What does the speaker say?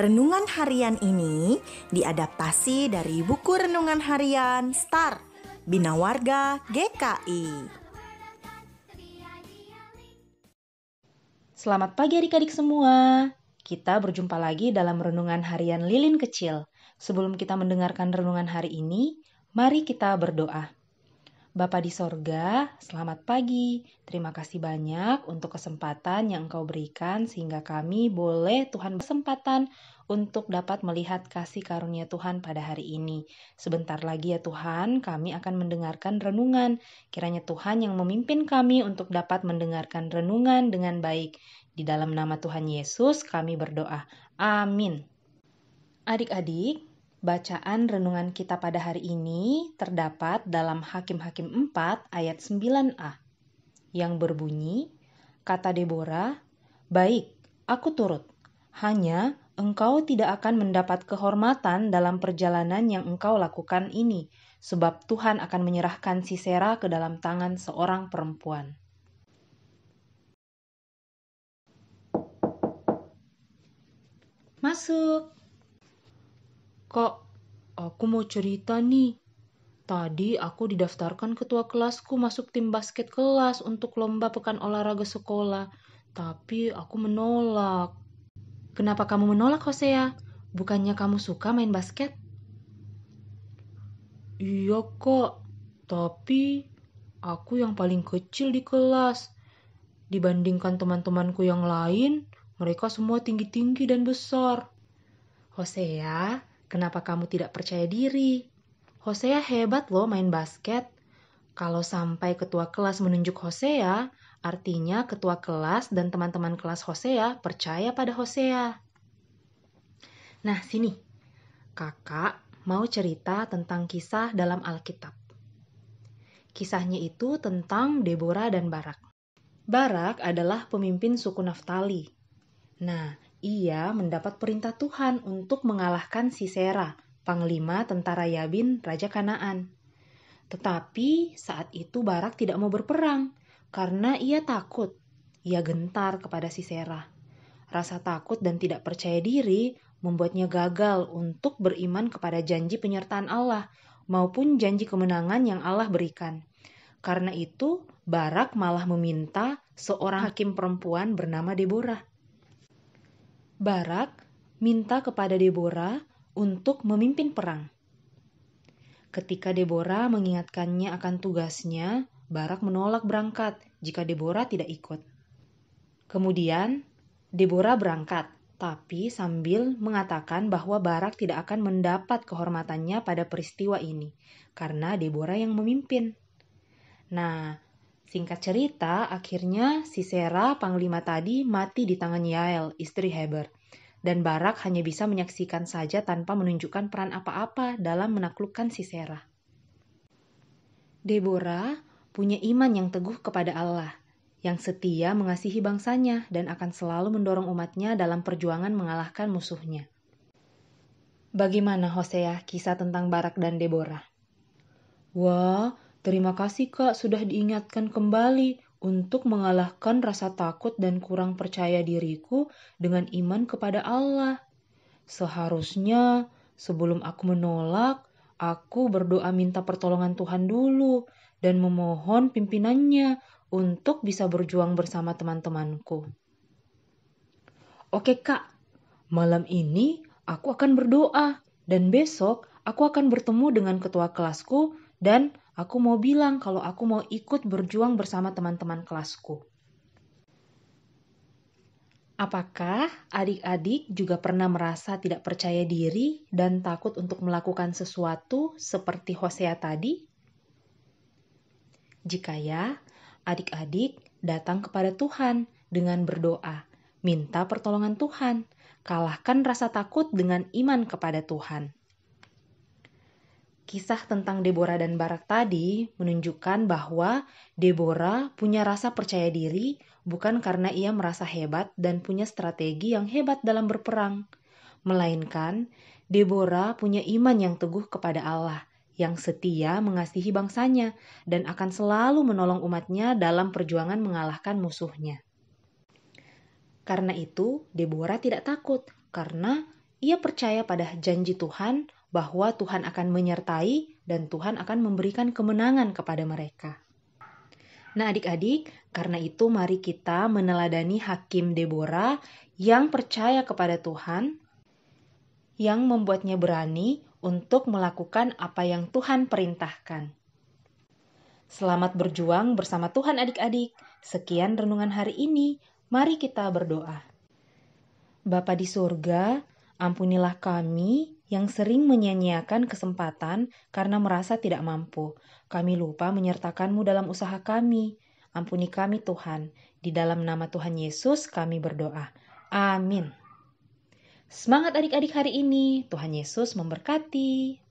Renungan harian ini diadaptasi dari buku renungan harian Star Bina Warga GKI. Selamat pagi adik-adik semua. Kita berjumpa lagi dalam renungan harian Lilin Kecil. Sebelum kita mendengarkan renungan hari ini, mari kita berdoa. Bapak di sorga, selamat pagi. Terima kasih banyak untuk kesempatan yang engkau berikan sehingga kami boleh Tuhan kesempatan untuk dapat melihat kasih karunia Tuhan pada hari ini. Sebentar lagi ya Tuhan, kami akan mendengarkan renungan. Kiranya Tuhan yang memimpin kami untuk dapat mendengarkan renungan dengan baik. Di dalam nama Tuhan Yesus kami berdoa. Amin. Adik-adik, Bacaan renungan kita pada hari ini terdapat dalam Hakim-Hakim 4 ayat 9a yang berbunyi, kata Deborah, Baik, aku turut, hanya engkau tidak akan mendapat kehormatan dalam perjalanan yang engkau lakukan ini, sebab Tuhan akan menyerahkan Sisera ke dalam tangan seorang perempuan. Masuk! Kak, aku mau cerita nih. Tadi aku didaftarkan ketua kelasku masuk tim basket kelas untuk lomba pekan olahraga sekolah, tapi aku menolak. Kenapa kamu menolak, Hosea? Bukannya kamu suka main basket? Iya, kok. Tapi aku yang paling kecil di kelas. Dibandingkan teman-temanku yang lain, mereka semua tinggi-tinggi dan besar. Hosea, Kenapa kamu tidak percaya diri? Hosea hebat loh main basket. Kalau sampai ketua kelas menunjuk Hosea, artinya ketua kelas dan teman-teman kelas Hosea percaya pada Hosea. Nah, sini. Kakak mau cerita tentang kisah dalam Alkitab. Kisahnya itu tentang Deborah dan Barak. Barak adalah pemimpin suku Naftali. Nah, ia mendapat perintah Tuhan untuk mengalahkan Sisera, panglima tentara Yabin, Raja Kanaan. Tetapi saat itu Barak tidak mau berperang karena ia takut. Ia gentar kepada Sisera. Rasa takut dan tidak percaya diri membuatnya gagal untuk beriman kepada janji penyertaan Allah maupun janji kemenangan yang Allah berikan. Karena itu, Barak malah meminta seorang hakim perempuan bernama Deborah Barak minta kepada Deborah untuk memimpin perang. Ketika Deborah mengingatkannya akan tugasnya, Barak menolak berangkat jika Deborah tidak ikut. Kemudian, Deborah berangkat, tapi sambil mengatakan bahwa Barak tidak akan mendapat kehormatannya pada peristiwa ini karena Deborah yang memimpin. Nah, Singkat cerita, akhirnya Sisera, panglima tadi, mati di tangan Yael, istri Heber. Dan Barak hanya bisa menyaksikan saja tanpa menunjukkan peran apa-apa dalam menaklukkan Sisera. Deborah punya iman yang teguh kepada Allah, yang setia mengasihi bangsanya dan akan selalu mendorong umatnya dalam perjuangan mengalahkan musuhnya. Bagaimana Hosea kisah tentang Barak dan Deborah? Wah, Terima kasih Kak sudah diingatkan kembali untuk mengalahkan rasa takut dan kurang percaya diriku dengan iman kepada Allah. Seharusnya sebelum aku menolak, aku berdoa minta pertolongan Tuhan dulu dan memohon pimpinannya untuk bisa berjuang bersama teman-temanku. Oke kak, malam ini aku akan berdoa dan besok aku akan bertemu dengan ketua kelasku dan Aku mau bilang kalau aku mau ikut berjuang bersama teman-teman kelasku. Apakah adik-adik juga pernah merasa tidak percaya diri dan takut untuk melakukan sesuatu seperti Hosea tadi? Jika ya, adik-adik datang kepada Tuhan dengan berdoa, minta pertolongan Tuhan, kalahkan rasa takut dengan iman kepada Tuhan kisah tentang Deborah dan Barak tadi menunjukkan bahwa Deborah punya rasa percaya diri bukan karena ia merasa hebat dan punya strategi yang hebat dalam berperang, melainkan Deborah punya iman yang teguh kepada Allah yang setia mengasihi bangsanya dan akan selalu menolong umatnya dalam perjuangan mengalahkan musuhnya. Karena itu, Deborah tidak takut karena ia percaya pada janji Tuhan bahwa Tuhan akan menyertai dan Tuhan akan memberikan kemenangan kepada mereka. Nah, adik-adik, karena itu mari kita meneladani hakim Deborah yang percaya kepada Tuhan, yang membuatnya berani untuk melakukan apa yang Tuhan perintahkan. Selamat berjuang bersama Tuhan, adik-adik. Sekian renungan hari ini. Mari kita berdoa. Bapa di surga, ampunilah kami yang sering menyanyiakan kesempatan karena merasa tidak mampu. Kami lupa menyertakanmu dalam usaha kami. Ampuni kami Tuhan. Di dalam nama Tuhan Yesus kami berdoa. Amin. Semangat adik-adik hari ini. Tuhan Yesus memberkati.